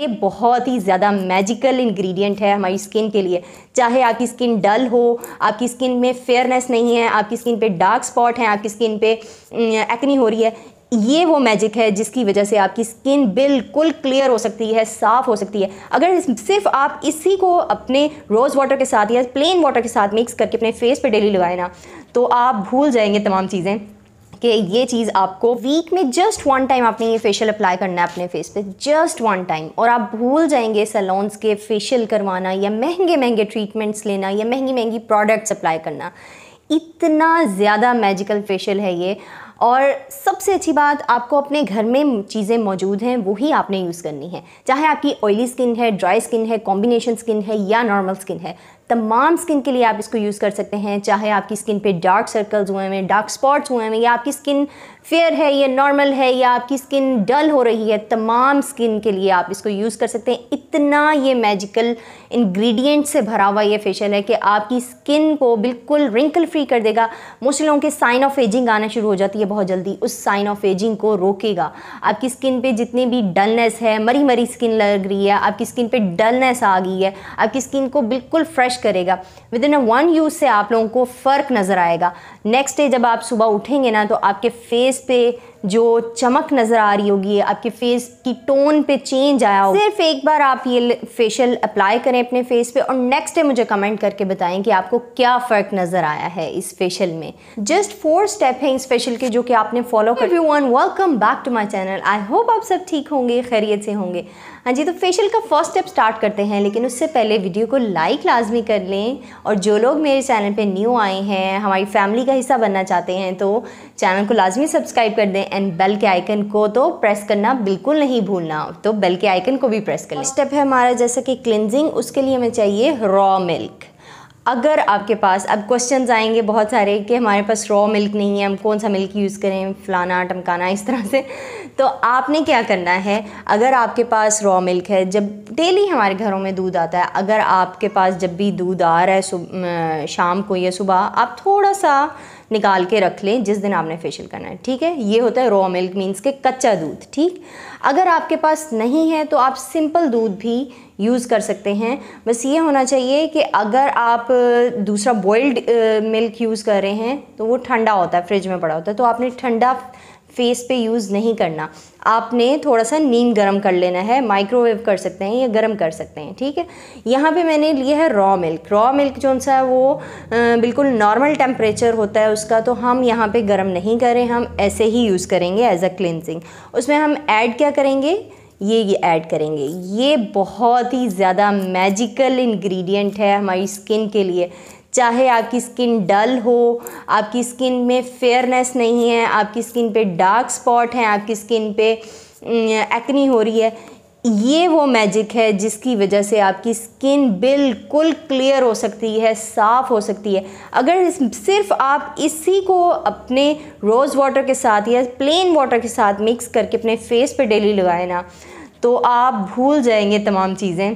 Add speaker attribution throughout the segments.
Speaker 1: ये बहुत ही ज़्यादा मैजिकल इंग्रेडिएंट है हमारी स्किन के लिए चाहे आपकी स्किन डल हो आपकी स्किन में फेयरनेस नहीं है आपकी स्किन पे डार्क स्पॉट हैं आपकी स्किन पे एक्नी हम्म, हो रही है ये वो मैजिक है जिसकी वजह से आपकी स्किन बिल्कुल क्लियर हो सकती है साफ़ हो सकती है अगर सिर्फ आप इसी को अपने रोज़ वाटर के साथ या प्लेन वाटर के साथ मिक्स करके अपने फेस पर डेली लगाए ना तो आप भूल जाएंगे तमाम चीज़ें कि ये चीज़ आपको वीक में जस्ट वन टाइम आपने ये फेशियल अप्लाई करना है अपने फेस पे जस्ट वन टाइम और आप भूल जाएंगे सलोन्स के फेशियल करवाना या महंगे महंगे ट्रीटमेंट्स लेना या महंगी महंगी प्रोडक्ट्स अप्लाई करना इतना ज़्यादा मैजिकल फेशियल है ये और सबसे अच्छी बात आपको अपने घर में चीज़ें मौजूद हैं वही आपने यूज़ करनी है चाहे आपकी ऑयली स्किन है ड्राई स्किन है कॉम्बिनेशन स्किन है या नॉर्मल स्किन है तमाम स्किन के लिए आप इसको यूज़ कर सकते हैं चाहे आपकी स्किन पे डार्क सर्कल्स हुए हैं डार्क स्पॉट्स हुए हैं या आपकी स्किन फेयर है या नॉर्मल है या आपकी स्किन डल हो रही है तमाम स्किन के लिए आप इसको यूज़ कर सकते हैं इतना ये मैजिकल इंग्रेडिएंट से भरा हुआ ये फेशियल है कि आपकी स्किन को बिल्कुल रिंकल फ्री कर देगा मुझ लोगों के साइन ऑफ एजिंग आना शुरू हो जाती है बहुत जल्दी उस साइन ऑफ एजिंग को रोकेगा आपकी स्किन पर जितनी भी डलनेस है मरी मरी स्किन लग रही है आपकी स्किन पर डलनेस आ गई है आपकी स्किन को बिल्कुल फ्रेश ब्रश करेगा विद इन वन यूज़ से आप लोगों को फ़र्क नज़र आएगा नेक्स्ट डे जब आप सुबह उठेंगे ना तो आपके फेस पे जो चमक नज़र आ रही होगी आपके फेस की टोन पे चेंज आया होगा सिर्फ एक बार आप ये फेशियल अप्लाई करें अपने फेस पे और नेक्स्ट डे मुझे कमेंट करके बताएं कि आपको क्या फ़र्क नज़र आया है इस फेशियल में जस्ट फोर स्टेप हैं इस फेशियल के जो कि आपने फॉलो कर वन welcome back to my channel I hope आप सब ठीक होंगे खैरियत से होंगे हाँ जी तो फेशियल का फर्स्ट स्टेप स्टार्ट करते हैं लेकिन उससे पहले वीडियो को लाइक लाजमी कर लें और जो लोग मेरे चैनल पे न्यू आए हैं हमारी फैमिली का हिस्सा बनना चाहते हैं तो चैनल को लाजमी सब्सक्राइब कर दें एंड बेल के आइकन को तो प्रेस करना बिल्कुल नहीं भूलना तो बेल के आइकन को भी प्रेस करना स्टेप है हमारा जैसा कि क्लिनजिंग उसके लिए हमें चाहिए रॉ मिल्क अगर आपके पास अब क्वेश्चन आएंगे बहुत सारे कि हमारे पास रॉ मिल्क नहीं है हम कौन सा मिल्क यूज़ करें फलाना टमकाना इस तरह से तो आपने क्या करना है अगर आपके पास रॉ मिल्क है जब डेली हमारे घरों में दूध आता है अगर आपके पास जब भी दूध आ रहा है शाम को या सुबह आप थोड़ा सा निकाल के रख लें जिस दिन आपने फेशियल करना है ठीक है ये होता है रॉ मिल्क मीन्स के कच्चा दूध ठीक अगर आपके पास नहीं है तो आप सिंपल दूध भी यूज़ कर सकते हैं बस ये होना चाहिए कि अगर आप दूसरा बॉइल्ड मिल्क यूज़ कर रहे हैं तो वो ठंडा होता है फ्रिज में पड़ा होता है तो आपने ठंडा फेस पे यूज़ नहीं करना आपने थोड़ा सा नीम गरम कर लेना है माइक्रोवेव कर सकते हैं या गरम कर सकते हैं ठीक है यहाँ पे मैंने लिया है रॉ मिल्क रॉ मिल्क जो सा है वो बिल्कुल नॉर्मल टेम्परेचर होता है उसका तो हम यहाँ पे गरम नहीं करें हम ऐसे ही यूज़ करेंगे एज अ क्लिनजिंग उसमें हम ऐड क्या करेंगे ये ये ऐड करेंगे ये बहुत ही ज़्यादा मैजिकल इन्ग्रीडियंट है हमारी स्किन के लिए चाहे आपकी स्किन डल हो आपकी स्किन में फेयरनेस नहीं है आपकी स्किन पे डार्क स्पॉट हैं आपकी स्किन पे एक्नी हो रही है ये वो मैजिक है जिसकी वजह से आपकी स्किन बिल्कुल क्लियर हो सकती है साफ़ हो सकती है अगर सिर्फ आप इसी को अपने रोज़ वाटर के साथ या प्लेन वाटर के साथ मिक्स करके अपने फेस पे डेली लगाए ना तो आप भूल जाएंगे तमाम चीज़ें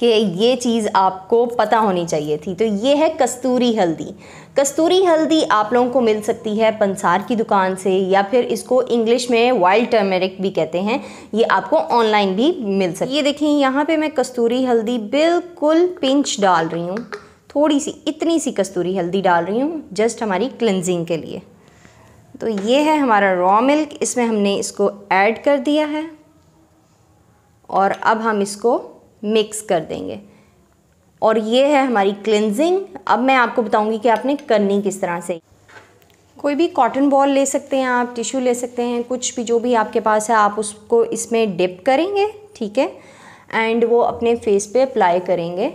Speaker 1: कि ये चीज़ आपको पता होनी चाहिए थी तो ये है कस्तूरी हल्दी कस्तूरी हल्दी आप लोगों को मिल सकती है पंसार की दुकान से या फिर इसको इंग्लिश में वाइल्ड टर्मेरिक भी कहते हैं ये आपको ऑनलाइन भी मिल सकती है ये देखें यहाँ पे मैं कस्तूरी हल्दी बिल्कुल पिंच डाल रही हूँ थोड़ी सी इतनी सी कस्तूरी हल्दी डाल रही हूँ जस्ट हमारी क्लिनजिंग के लिए तो ये है हमारा रॉ मिल्क इसमें हमने इसको ऐड कर दिया है और अब हम इसको मिक्स कर देंगे और ये है हमारी क्लिनजिंग अब मैं आपको बताऊंगी कि आपने करनी किस तरह से कोई भी कॉटन बॉल ले सकते हैं आप टिश्यू ले सकते हैं कुछ भी जो भी आपके पास है आप उसको इसमें डिप करेंगे ठीक है एंड वो अपने फेस पे अप्लाई करेंगे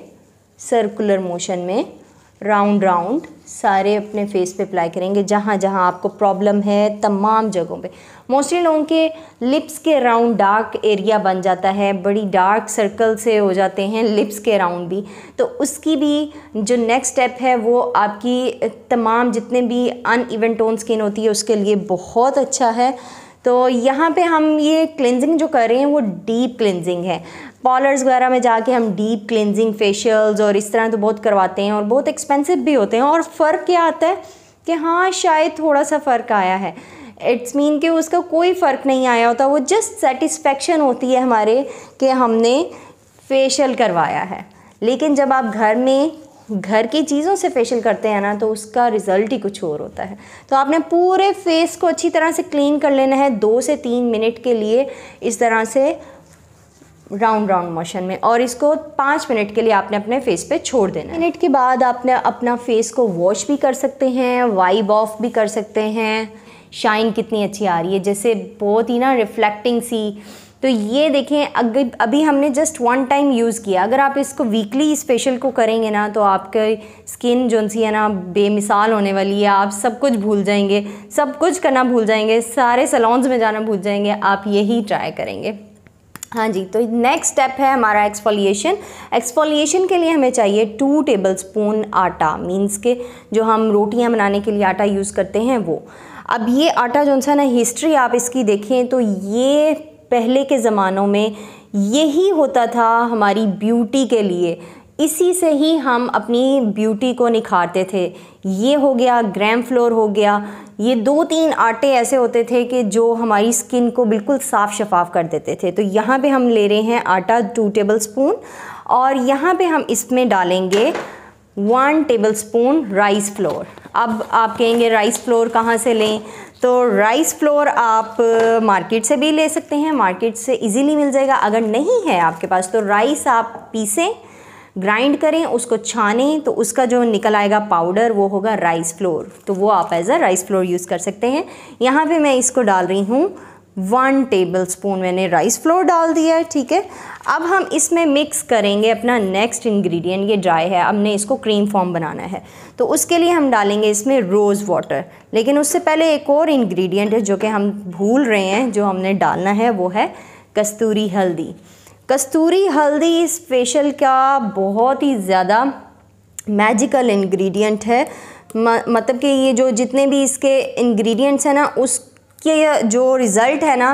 Speaker 1: सर्कुलर मोशन में राउंड राउंड सारे अपने फेस पे अप्लाई करेंगे जहाँ जहाँ आपको प्रॉब्लम है तमाम जगहों पे मोस्टली लोगों के लिप्स के राउंड डार्क एरिया बन जाता है बड़ी डार्क सर्कल से हो जाते हैं लिप्स के राउंड भी तो उसकी भी जो नेक्स्ट स्टेप है वो आपकी तमाम जितने भी अन इवन टोन स्किन होती है उसके लिए बहुत अच्छा है तो यहाँ पे हम ये क्लिनजिंग जो कर रहे हैं वो डीप क्लिनजिंग है पॉलर्स वगैरह में जाके हम डीप क्लिनजिंग फेशियल्स और इस तरह तो बहुत करवाते हैं और बहुत एक्सपेंसिव भी होते हैं और फ़र्क क्या आता है कि हाँ शायद थोड़ा सा फ़र्क आया है इट्स मीन कि उसका कोई फ़र्क नहीं आया होता वो जस्ट सेटिस्फेक्शन होती है हमारे कि हमने फेशियल करवाया है लेकिन जब आप घर में घर की चीज़ों से फेशियल करते हैं ना तो उसका रिज़ल्ट ही कुछ और होता है तो आपने पूरे फेस को अच्छी तरह से क्लीन कर लेना है दो से तीन मिनट के लिए इस तरह से राउंड राउंड मोशन में और इसको पाँच मिनट के लिए आपने अपने फेस पे छोड़ देना मिनट के बाद आपने अपना फेस को वॉश भी कर सकते हैं वाइब ऑफ भी कर सकते हैं शाइन कितनी अच्छी आ रही है जैसे बहुत ही ना रिफ्लेक्टिंग सी तो ये देखें अगर अभी हमने जस्ट वन टाइम यूज़ किया अगर आप इसको वीकली इस फेशियल को करेंगे ना तो आपके स्किन जो सी है ना बेमिसाल होने वाली है आप सब कुछ भूल जाएंगे सब कुछ करना भूल जाएंगे सारे सलोन्स में जाना भूल जाएंगे आप यही ट्राई करेंगे हाँ जी तो नेक्स्ट स्टेप है हमारा एक्सफोलिएशन एक्सफोलिएशन के लिए हमें चाहिए टू टेबल स्पून आटा मीन्स के जो हम रोटियां बनाने के लिए आटा यूज़ करते हैं वो अब ये आटा जो सा ना हिस्ट्री आप इसकी देखें तो ये पहले के ज़मानों में यही होता था हमारी ब्यूटी के लिए इसी से ही हम अपनी ब्यूटी को निखारते थे ये हो गया ग्रैम फ्लोर हो गया ये दो तीन आटे ऐसे होते थे कि जो हमारी स्किन को बिल्कुल साफ़ शफाफ कर देते थे तो यहाँ पे हम ले रहे हैं आटा टू टेबल स्पून और यहाँ पे हम इसमें डालेंगे one tablespoon rice flour अब आप कहेंगे राइस फ्लोर कहाँ से लें तो राइस फ्लोर आप मार्केट से भी ले सकते हैं मार्केट से इजीली मिल जाएगा अगर नहीं है आपके पास तो राइस आप पीसें ग्राइंड करें उसको छाने तो उसका जो निकल आएगा पाउडर वो होगा राइस फ्लोर तो वो आप as a rice flour use कर सकते हैं यहाँ पे मैं इसको डाल रही हूँ वन टेबल स्पून मैंने राइस फ्लोर डाल दिया है ठीक है अब हम इसमें मिक्स करेंगे अपना नेक्स्ट इंग्रेडिएंट ये ड्राई है हमने इसको क्रीम फॉर्म बनाना है तो उसके लिए हम डालेंगे इसमें रोज़ वाटर लेकिन उससे पहले एक और इंग्रेडिएंट है जो कि हम भूल रहे हैं जो हमने डालना है वो है कस्तूरी हल्दी कस्तूरी हल्दी इस फेशियल का बहुत ही ज़्यादा मैजिकल इंग्रेडिएंट है मतलब कि ये जो जितने भी इसके इंग्रेडिएंट्स हैं ना उसके जो रिज़ल्ट है ना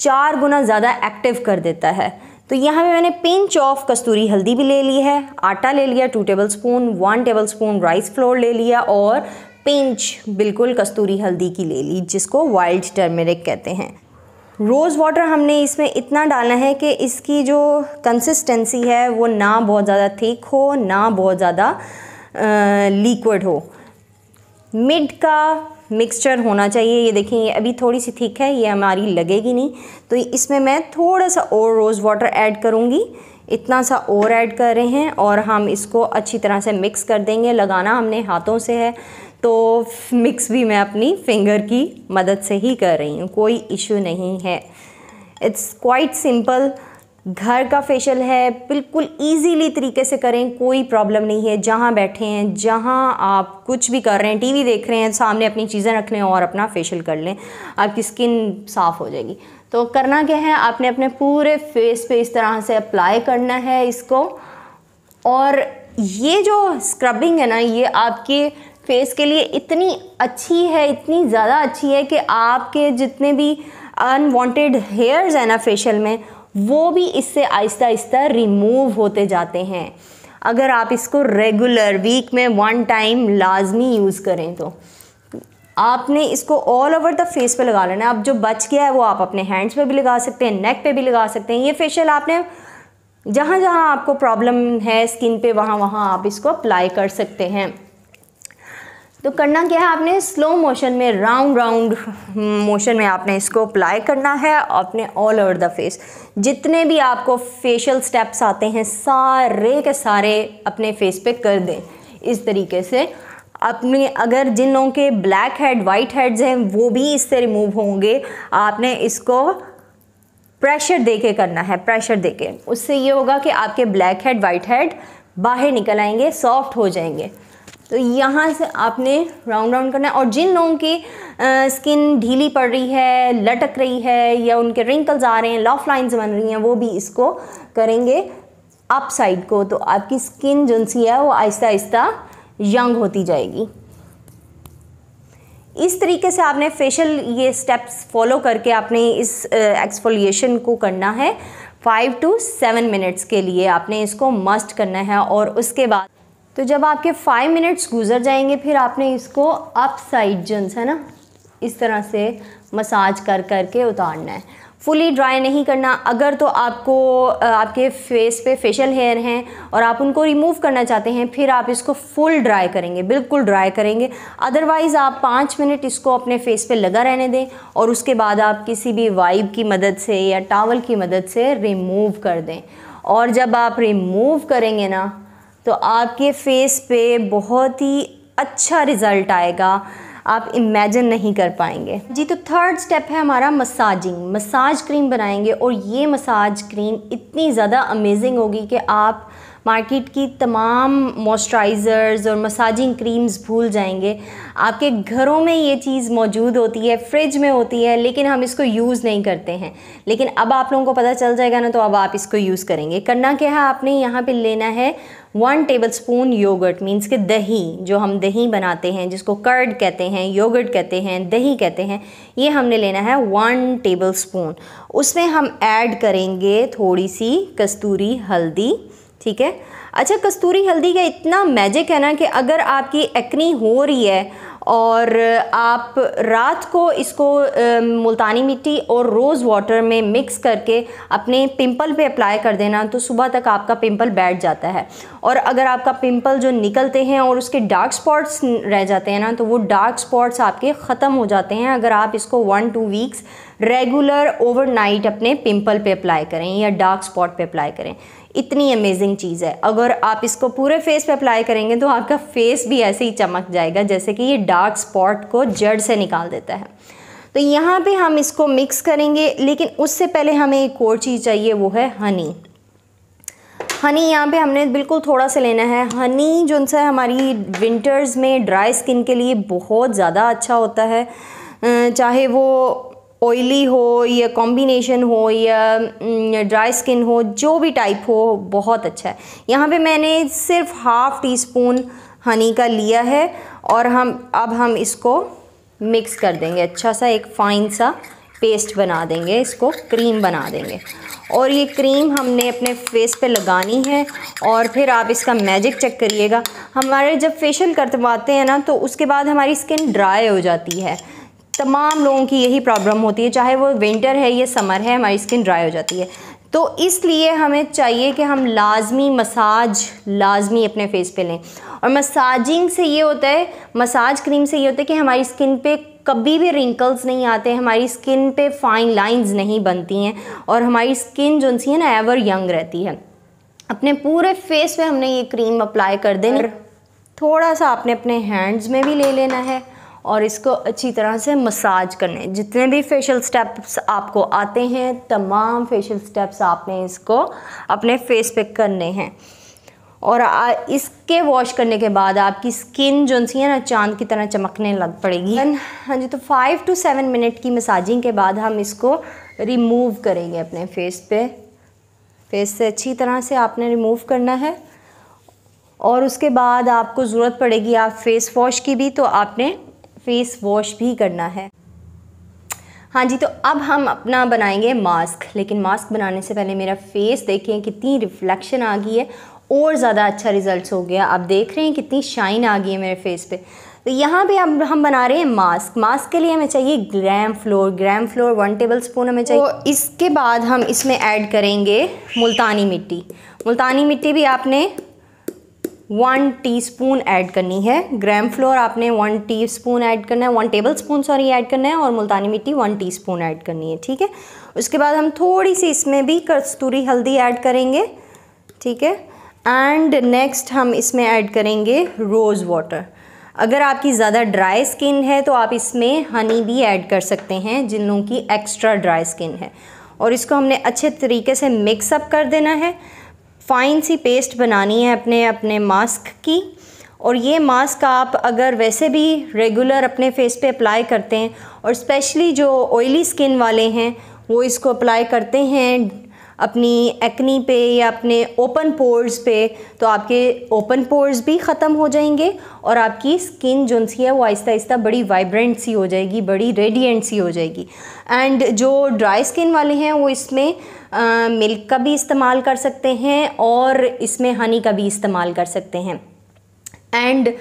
Speaker 1: चार गुना ज़्यादा एक्टिव कर देता है तो यहाँ पे मैंने पिंच ऑफ कस्तूरी हल्दी भी ले ली है आटा ले लिया two tablespoon one tablespoon rice flour ले लिया और पिंच बिल्कुल कस्तूरी हल्दी की ले ली जिसको वाइल्ड टर्मेरिक कहते हैं रोज़ वाटर हमने इसमें इतना डालना है कि इसकी जो कंसिस्टेंसी है वो ना बहुत ज़्यादा थिक हो ना बहुत ज़्यादा लिक्विड हो मिड का मिक्सचर होना चाहिए ये देखें ये अभी थोड़ी सी थिक है ये हमारी लगेगी नहीं तो इसमें मैं थोड़ा सा और रोज़ वाटर ऐड करूँगी इतना सा और ऐड कर रहे हैं और हम इसको अच्छी तरह से मिक्स कर देंगे लगाना हमने हाथों से है तो मिक्स भी मैं अपनी फिंगर की मदद से ही कर रही हूँ कोई इशू नहीं है इट्स क्वाइट सिंपल घर का फेशियल है बिल्कुल इजीली तरीके से करें कोई प्रॉब्लम नहीं है जहाँ बैठे हैं जहाँ आप कुछ भी कर रहे हैं टीवी देख रहे हैं सामने अपनी चीज़ें रख लें और अपना फेशियल कर लें आपकी स्किन साफ़ हो जाएगी तो करना क्या है आपने अपने पूरे फेस पे इस तरह से अप्लाई करना है इसको और ये जो स्क्रबिंग है ना ये आपके फेस के लिए इतनी अच्छी है इतनी ज़्यादा अच्छी है कि आपके जितने भी अनवांटेड हेयर्स हैं ना फेशियल में वो भी इससे आहिस्ता आहिस्ता रिमूव होते जाते हैं अगर आप इसको रेगुलर वीक में वन टाइम लाजमी यूज़ करें तो आपने इसको ऑल ओवर द फेस पे लगा लेना अब जो बच गया है वो आप अपने हैंड्स पे भी लगा सकते हैं नेक पे भी लगा सकते हैं ये फेशियल आपने जहाँ जहाँ आपको प्रॉब्लम है स्किन पे वहाँ वहाँ आप इसको अप्लाई कर सकते हैं तो करना क्या है आपने स्लो मोशन में राउंड राउंड मोशन में आपने इसको अप्लाई करना है अपने ऑल ओवर द फेस जितने भी आपको फेशियल स्टेप्स आते हैं सारे के सारे अपने फेस पे कर दें इस तरीके से अपने अगर जिन लोगों के ब्लैक हेड वाइट हेड्स हैं वो भी इससे रिमूव होंगे आपने इसको प्रेशर देके करना है प्रेशर देके उससे ये होगा कि आपके ब्लैक हेड वाइट हेड बाहर निकल आएंगे सॉफ्ट हो जाएंगे तो यहाँ से आपने राउंड राउंड करना है और जिन लोगों की स्किन ढीली पड़ रही है लटक रही है या उनके रिंकल्स आ रहे हैं लॉफ लाइन्स बन रही हैं वो भी इसको करेंगे अप साइड को तो आपकी स्किन जो सी है वो आहिस्ता आहिस्ता यंग होती जाएगी इस तरीके से आपने फेशियल ये स्टेप्स फॉलो करके आपने इस एक्सफोलिएशन को करना है फाइव टू सेवन मिनट्स के लिए आपने इसको मस्ट करना है और उसके बाद तो जब आपके फाइव मिनट्स गुजर जाएंगे फिर आपने इसको अप साइड जन्स है ना इस तरह से मसाज कर कर के उतारना है फुली ड्राई नहीं करना अगर तो आपको आपके फेस पे फेशियल हेयर हैं और आप उनको रिमूव करना चाहते हैं फिर आप इसको फुल ड्राई करेंगे बिल्कुल ड्राई करेंगे अदरवाइज़ आप पाँच मिनट इसको अपने फेस पे लगा रहने दें और उसके बाद आप किसी भी वाइब की मदद से या टावल की मदद से रिमूव कर दें और जब आप रिमूव करेंगे ना तो आपके फेस पे बहुत ही अच्छा रिज़ल्ट आएगा आप इमेजिन नहीं कर पाएंगे जी तो थर्ड स्टेप है हमारा मसाजिंग मसाज क्रीम बनाएंगे और ये मसाज क्रीम इतनी ज़्यादा अमेजिंग होगी कि आप मार्केट की तमाम मॉइस्चराइज़र्स और मसाजिंग क्रीम्स भूल जाएंगे आपके घरों में ये चीज़ मौजूद होती है फ्रिज में होती है लेकिन हम इसको यूज़ नहीं करते हैं लेकिन अब आप लोगों को पता चल जाएगा ना तो अब आप इसको यूज़ करेंगे करना क्या है आपने यहाँ पर लेना है one tablespoon yogurt means के दही जो हम दही बनाते हैं जिसको कर्ड कहते हैं योगर्ट कहते हैं दही कहते हैं ये हमने लेना है वन टेबल स्पून उसमें हम ऐड करेंगे थोड़ी सी कस्तूरी हल्दी ठीक है अच्छा कस्तूरी हल्दी का इतना मैजिक है ना कि अगर आपकी एक्नी हो रही है और आप रात को इसको मुल्तानी मिट्टी और रोज़ वाटर में मिक्स करके अपने पिंपल पे अप्लाई कर देना तो सुबह तक आपका पिंपल बैठ जाता है और अगर आपका पिंपल जो निकलते हैं और उसके डार्क स्पॉट्स रह जाते हैं ना तो वो डार्क स्पॉट्स आपके ख़त्म हो जाते हैं अगर आप इसको one two weeks regular overnight अपने पिंपल पे अप्लाई करें या डार्क स्पॉट पे अप्लाई करें इतनी अमेजिंग चीज़ है अगर आप इसको पूरे फेस पे अप्लाई करेंगे तो आपका फेस भी ऐसे ही चमक जाएगा जैसे कि ये डार्क स्पॉट को जड़ से निकाल देता है तो यहाँ पे हम इसको मिक्स करेंगे लेकिन उससे पहले हमें एक और चीज़ चाहिए वो है हनी हनी यहाँ पे हमने बिल्कुल थोड़ा सा लेना है हनी जो सा हमारी विंटर्स में ड्राई स्किन के लिए बहुत ज़्यादा अच्छा होता है चाहे वो ऑयली हो या कॉम्बिनेशन हो या ड्राई mm, स्किन हो जो भी टाइप हो बहुत अच्छा है यहाँ पे मैंने सिर्फ हाफ़ टी स्पून हनी का लिया है और हम अब हम इसको मिक्स कर देंगे अच्छा सा एक फ़ाइन सा पेस्ट बना देंगे इसको क्रीम बना देंगे और ये क्रीम हमने अपने फेस पे लगानी है और फिर आप इसका मैजिक चेक करिएगा हमारे जब फेशियल करवाते हैं ना तो उसके बाद हमारी स्किन ड्राई हो जाती है तमाम लोगों की यही प्रॉब्लम होती है चाहे वो विंटर है या समर है हमारी स्किन ड्राई हो जाती है तो इसलिए हमें चाहिए कि हम लाजमी मसाज लाजमी अपने फेस पे लें और मसाजिंग से ये होता है मसाज क्रीम से ये होता है कि हमारी स्किन पे कभी भी रिंकल्स नहीं आते हमारी स्किन पे फाइन लाइंस नहीं बनती हैं और हमारी स्किन जो सी है ना एवर यंग रहती है अपने पूरे फेस पे हमने ये क्रीम अप्लाई कर देना थोड़ा सा आपने अपने हैंड्स में भी ले लेना है और इसको अच्छी तरह से मसाज करने जितने भी फेशियल स्टेप्स आपको आते हैं तमाम फेशियल स्टेप्स आपने इसको अपने फेस पे करने हैं और इसके वॉश करने के बाद आपकी स्किन जो सी है ना चांद की तरह चमकने लग पड़ेगी हाँ जी तो फाइव टू सेवन मिनट की मसाजिंग के बाद हम इसको रिमूव करेंगे अपने फेस पे फेस से अच्छी तरह से आपने रिमूव करना है और उसके बाद आपको ज़रूरत पड़ेगी आप फेस वॉश की भी तो आपने फेस वॉश भी करना है हाँ जी तो अब हम अपना बनाएंगे मास्क लेकिन मास्क बनाने से पहले मेरा फेस देखें कितनी रिफ्लेक्शन आ गई है और ज़्यादा अच्छा रिजल्ट्स हो गया आप देख रहे हैं कितनी शाइन आ गई है मेरे फेस पे तो यहाँ पे अब हम बना रहे हैं मास्क मास्क के लिए हमें चाहिए gram flour gram flour one tablespoon हमें चाहिए तो इसके बाद हम इसमें ऐड करेंगे मुल्तानी मिट्टी मुल्तानी मिट्टी भी आपने वन टीस्पून ऐड करनी है ग्राम फ्लोर आपने वन टीस्पून ऐड करना है one tablespoon sorry add करना है और मुल्तानी मिट्टी वन टीस्पून ऐड करनी है ठीक है उसके बाद हम थोड़ी सी इसमें भी कस्तूरी हल्दी ऐड करेंगे ठीक है एंड नेक्स्ट हम इसमें ऐड करेंगे रोज़ वाटर अगर आपकी ज़्यादा ड्राई स्किन है तो आप इसमें हनी भी ऐड कर सकते हैं जिन लोगों की एक्स्ट्रा ड्राई स्किन है और इसको हमने अच्छे तरीके से मिक्सअप कर देना है फ़ाइन सी पेस्ट बनानी है अपने अपने मास्क की और ये मास्क आप अगर वैसे भी रेगुलर अपने फेस पे अप्लाई करते हैं और स्पेशली जो ऑयली स्किन वाले हैं वो इसको अप्लाई करते हैं अपनी एक्नी पे या अपने ओपन पोर्स पे तो आपके ओपन पोर्स भी ख़त्म हो जाएंगे और आपकी स्किन जो सी है वो आहिस्ता आहिस्ता बड़ी वाइब्रेंट सी हो जाएगी बड़ी रेडिएंट सी हो जाएगी एंड जो ड्राई स्किन वाले हैं वो इसमें मिल्क का भी इस्तेमाल कर सकते हैं और इसमें हनी का भी इस्तेमाल कर सकते हैं एंड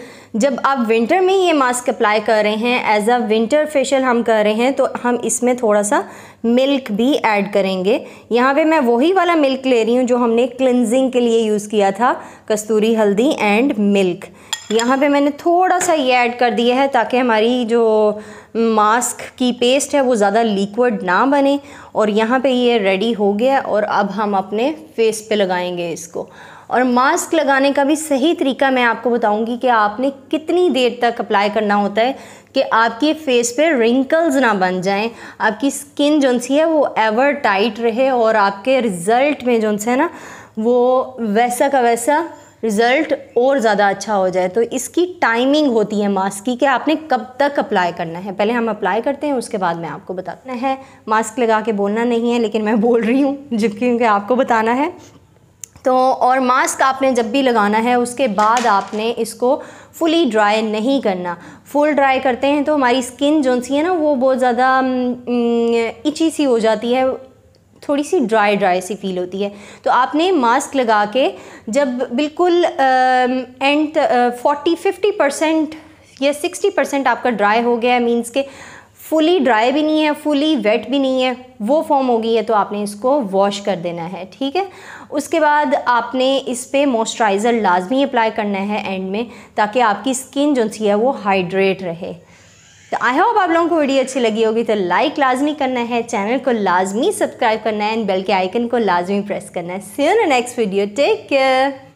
Speaker 1: जब आप विंटर में ये मास्क अप्लाई कर रहे हैं एज अ विंटर फेशियल हम कर रहे हैं तो हम इसमें थोड़ा सा मिल्क भी ऐड करेंगे यहाँ पे मैं वही वाला मिल्क ले रही हूँ जो हमने क्लिनजिंग के लिए यूज़ किया था कस्तूरी हल्दी एंड मिल्क यहाँ पे मैंने थोड़ा सा ये ऐड कर दिया है ताकि हमारी जो मास्क की पेस्ट है वो ज़्यादा लिक्विड ना बने और यहाँ पे ये रेडी हो गया और अब हम अपने फेस पे लगाएंगे इसको और मास्क लगाने का भी सही तरीका मैं आपको बताऊंगी कि आपने कितनी देर तक अप्लाई करना होता है कि आपके फेस पे रिंकल्स ना बन जाएं आपकी स्किन जो सी है वो एवर टाइट रहे और आपके रिज़ल्ट में जो है ना वो वैसा का वैसा रिज़ल्ट और ज़्यादा अच्छा हो जाए तो इसकी टाइमिंग होती है मास्क की कि आपने कब तक अप्लाई करना है पहले हम अप्लाई करते हैं उसके बाद मैं आपको बताना है मास्क लगा के बोलना नहीं है लेकिन मैं बोल रही हूँ जबकि क्योंकि आपको बताना है तो और मास्क आपने जब भी लगाना है उसके बाद आपने इसको फुली ड्राई नहीं करना फुल ड्राई करते हैं तो हमारी स्किन जो सी है ना वो बहुत ज़्यादा इची सी हो जाती है थोड़ी सी ड्राई ड्राई सी फील होती है तो आपने मास्क लगा के जब बिल्कुल एंड फोर्टी फिफ्टी परसेंट या सिक्सटी परसेंट आपका ड्राई हो गया है मीन्स के फुली ड्राई भी नहीं है फुली वेट भी नहीं है वो फॉर्म हो गई है तो आपने इसको वॉश कर देना है ठीक है उसके बाद आपने इस पर मॉइस्चराइज़र लाजमी अप्लाई करना है एंड में ताकि आपकी स्किन जो सी है वो हाइड्रेट रहे तो आई होप आप लोगों को वीडियो अच्छी लगी होगी तो लाइक लाजमी करना है चैनल को लाजमी सब्सक्राइब करना है एंड बेल के आइकन को लाजमी प्रेस करना है see you next video take care